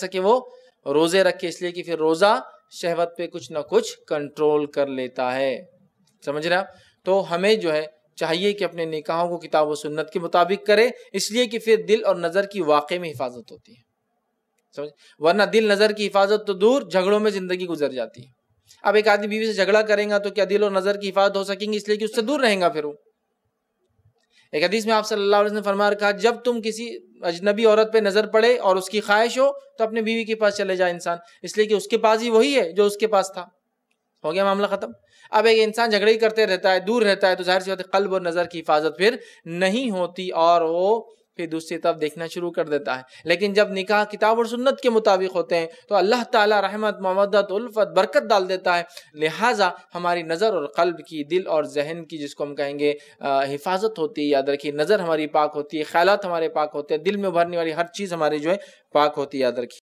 सके वो रोजे रखे इसलिए कि फिर रोजा शहवत पे कुछ ना कुछ कंट्रोल कर लेता है समझ रहे आप तो हमें जो है चाहिए कि अपने निकाहों को किताब व सुन्नत के मुताबिक करें इसलिए कि फिर दिल और नज़र की वाकई में हिफाजत होती है समझ वरना दिल नज़र की हिफाजत तो दूर झगड़ों में ज़िंदगी गुजर जाती है अब एक आदमी बीवी से झगड़ा करेगा तो क्या दिल और नज़र की हिफाजत हो सकेंगी इसलिए कि उससे दूर रहेगा फिर वो एक हदीस में आप सल्लल्लाहु अलैहि वसल्लम फरमा रखा जब तुम किसी अजनबी औरत पे नज़र पड़े और उसकी ख्वाहिश हो तो अपने बीवी के पास चले जाए इंसान इसलिए कि उसके पास ही वही है जो उसके पास था हो गया मामला ख़त्म अब एक इंसान झगड़े ही करते रहता है दूर रहता है तो जाहिर सी बात है कल्ब और नज़र की हिफाजत फिर नहीं होती और वो फिर दूसरी तरफ देखना शुरू कर देता है लेकिन जब निकाह किताब और सुन्नत के मुताबिक होते हैं तो अल्लाह ताला रहमत ममदत उल्फत बरकत डाल देता है लिहाजा हमारी नज़र और कल्ब की दिल और जहन की जिसको हम कहेंगे आ, हिफाजत होती है याद रखिए नज़र हमारी पाक होती है ख्याल हमारे पाक होते हैं दिल में भरने वाली हर चीज़ हमारी जो है पाक होती है याद रखिए